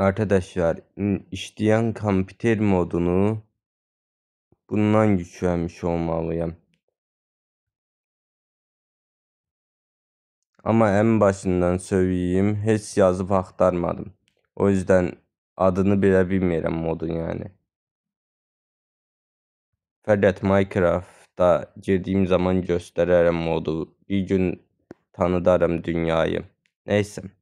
Arkadaşlar işleyen komputer modunu bundan güçlenmiş olmalıyım. Ama en başından söyleyeyim hiç yazıp aktarmadım. O yüzden adını bile bilmiyorum modun yani. Fakat Minecraft'ta girdiğim zaman gösteririm modu. Bir gün tanıdarım dünyayı. Neyse.